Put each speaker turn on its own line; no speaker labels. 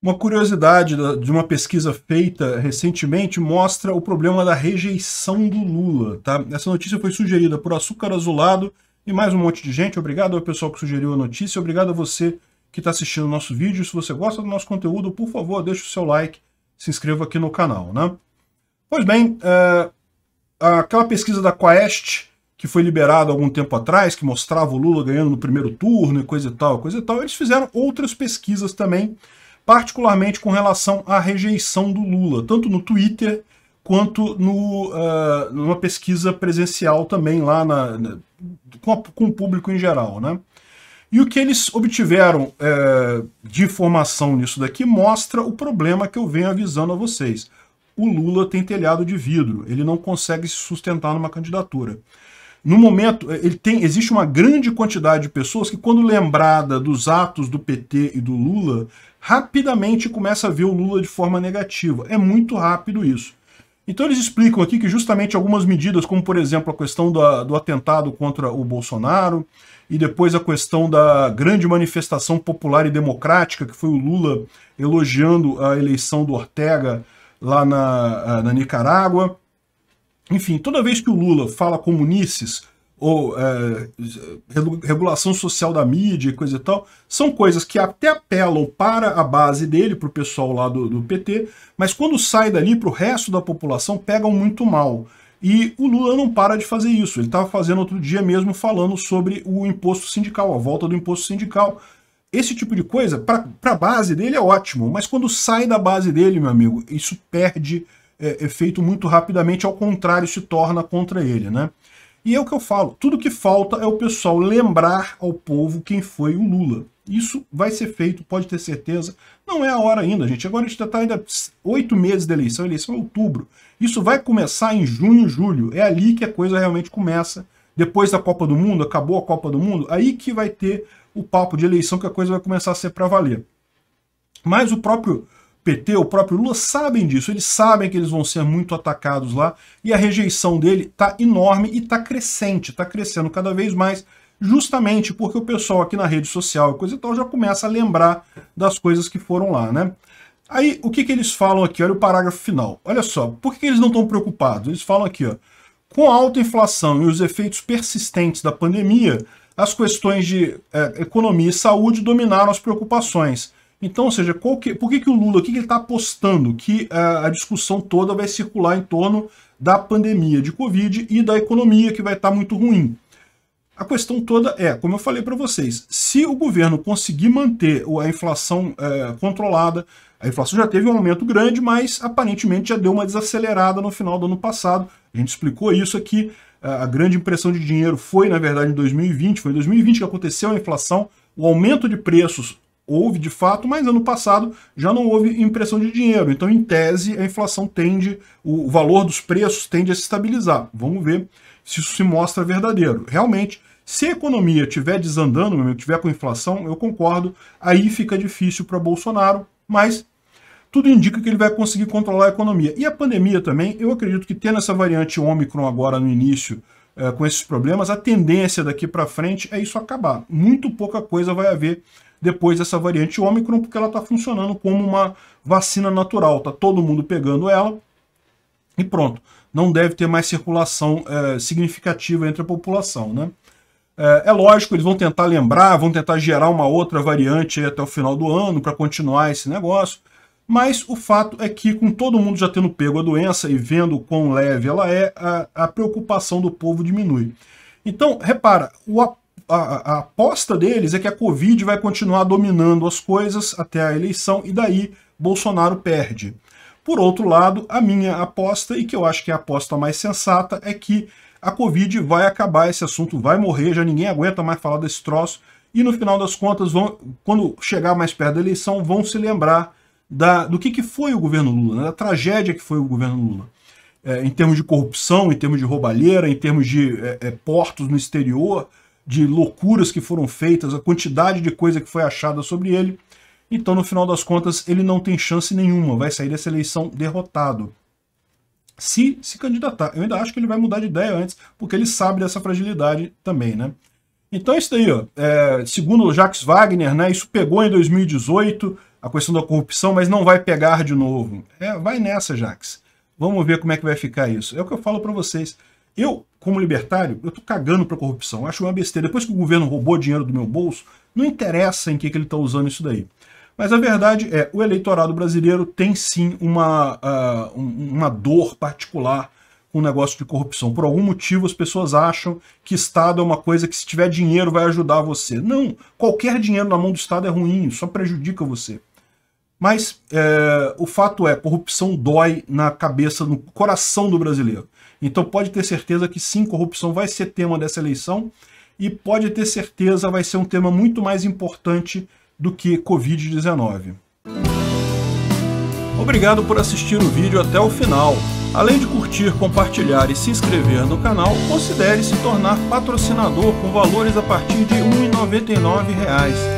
Uma curiosidade de uma pesquisa feita recentemente mostra o problema da rejeição do Lula. Tá? Essa notícia foi sugerida por Açúcar Azulado e mais um monte de gente. Obrigado ao pessoal que sugeriu a notícia. Obrigado a você que está assistindo o nosso vídeo. Se você gosta do nosso conteúdo, por favor, deixe o seu like, se inscreva aqui no canal. Né? Pois bem, é... aquela pesquisa da Quest que foi liberada algum tempo atrás, que mostrava o Lula ganhando no primeiro turno e coisa e tal, coisa e tal, eles fizeram outras pesquisas também particularmente com relação à rejeição do Lula, tanto no Twitter quanto no, uh, numa pesquisa presencial também lá na, na com, a, com, o público em geral. Né? E o que eles obtiveram eh, de informação nisso daqui mostra o problema que eu venho avisando a vocês. O Lula tem telhado de vidro, ele não consegue se sustentar numa candidatura. No momento, eh, ele tem, existe uma grande quantidade de pessoas que, quando lembrada dos atos do PT e do Lula, rapidamente começa a ver o Lula de forma negativa. É muito rápido isso. Então eles explicam aqui que justamente algumas medidas, como por exemplo a questão da, do atentado contra o Bolsonaro, e depois a questão da grande manifestação popular e democrática, que foi o Lula elogiando a eleição do Ortega lá na, ah, na Nicarágua, enfim, toda vez que o Lula fala comunices ou é, regulação social da mídia e coisa e tal, são coisas que até apelam para a base dele, para o pessoal lá do, do PT, mas quando sai dali para o resto da população, pegam muito mal. E o Lula não para de fazer isso. Ele estava fazendo outro dia mesmo falando sobre o imposto sindical, a volta do imposto sindical. Esse tipo de coisa, para a base dele é ótimo, mas quando sai da base dele, meu amigo, isso perde é, é feito muito rapidamente, ao contrário, se torna contra ele. Né? E é o que eu falo, tudo que falta é o pessoal lembrar ao povo quem foi o Lula. Isso vai ser feito, pode ter certeza. Não é a hora ainda, gente. Agora a gente está ainda oito meses da eleição, a eleição é outubro. Isso vai começar em junho, julho. É ali que a coisa realmente começa. Depois da Copa do Mundo, acabou a Copa do Mundo, aí que vai ter o papo de eleição, que a coisa vai começar a ser para valer. Mas o próprio PT, o próprio Lula, sabem disso. Eles sabem que eles vão ser muito atacados lá. E a rejeição dele está enorme e está crescente, está crescendo cada vez mais, justamente porque o pessoal aqui na rede social e coisa e tal já começa a lembrar das coisas que foram lá, né? Aí, o que, que eles falam aqui? Olha o parágrafo final. Olha só, por que, que eles não estão preocupados? Eles falam aqui, ó. Com a alta inflação e os efeitos persistentes da pandemia, as questões de é, economia e saúde dominaram as preocupações então, ou seja, que, por que, que o Lula, o que, que ele está apostando? Que a, é, a, discussão toda vai circular em torno da pandemia de Covid e da economia, que vai estar tá muito ruim. A questão toda é, como eu falei para vocês, se o governo conseguir manter a inflação é, controlada, a inflação já teve um aumento grande, mas aparentemente já deu uma desacelerada no final do ano passado. A gente explicou isso aqui. É, a grande impressão de dinheiro foi, na verdade, em 2020. Foi em 2020 que aconteceu a inflação. O aumento de preços houve de fato, mas ano passado já não houve impressão de dinheiro. Então, em tese, a inflação tende, o valor dos preços tende a se estabilizar. Vamos ver se isso se mostra verdadeiro. Realmente, se a economia estiver desandando, meu tiver com inflação, eu concordo, aí fica difícil para Bolsonaro, mas tudo indica que ele vai conseguir controlar a economia. E a pandemia também, eu acredito que tendo essa variante Ômicron agora no início, eh, com esses problemas, a tendência daqui para frente é isso acabar. Muito pouca coisa vai haver depois dessa variante Ômicron, porque ela está funcionando como uma vacina natural, está todo mundo pegando ela e pronto. Não deve ter mais circulação é, significativa entre a população, né? É, é, lógico, eles vão tentar lembrar, vão tentar gerar uma outra variante até o final do ano para continuar esse negócio, mas o fato é que, com todo mundo já tendo pego a doença e vendo quão leve ela é, a, a preocupação do povo diminui. Então, repara, o apoio a, a aposta deles é que a Covid vai continuar dominando as coisas até a eleição e daí Bolsonaro perde. Por outro lado, a minha aposta, e que eu acho que é a aposta mais sensata, é que a Covid vai acabar, esse assunto vai morrer, já ninguém aguenta mais falar desse troço, e no final das contas, vão, quando chegar mais perto da eleição, vão se lembrar da, do que, que foi o governo Lula, né, da tragédia que foi o governo Lula. É, em termos de corrupção, em termos de roubalheira, em termos de é, é, portos no exterior, de loucuras que foram feitas, a quantidade de coisa que foi achada sobre ele. Então, no final das contas, ele não tem chance nenhuma, vai sair dessa eleição derrotado. Se se candidatar, eu ainda acho que ele vai mudar de ideia antes, porque ele sabe dessa fragilidade também, né? Então é isso daí, ó. É, segundo o Jacques Wagner, né, isso pegou em 2018, a questão da corrupção, mas não vai pegar de novo. É, vai nessa, Jacques. Vamos ver como é que vai ficar isso. É o que eu falo para vocês. Eu, como libertário, eu tô cagando pra corrupção. acho uma besteira. Depois que o governo roubou dinheiro do meu bolso, não interessa em que, que ele tá usando isso daí. Mas a verdade é, o eleitorado brasileiro tem sim uma, uh, uma dor particular com o negócio de corrupção. Por algum motivo as pessoas acham que Estado é uma coisa que se tiver dinheiro vai ajudar você. Não, qualquer dinheiro na mão do Estado é ruim, só prejudica você. Mas é, o fato é, corrupção dói na cabeça, no coração do brasileiro. Então pode ter certeza que sim, corrupção vai ser tema dessa eleição e pode ter certeza vai ser um tema muito mais importante do que Covid-19. Obrigado por assistir o vídeo até o final. Além de curtir, compartilhar e se inscrever no canal, considere se tornar patrocinador com valores a partir de R$ 1,99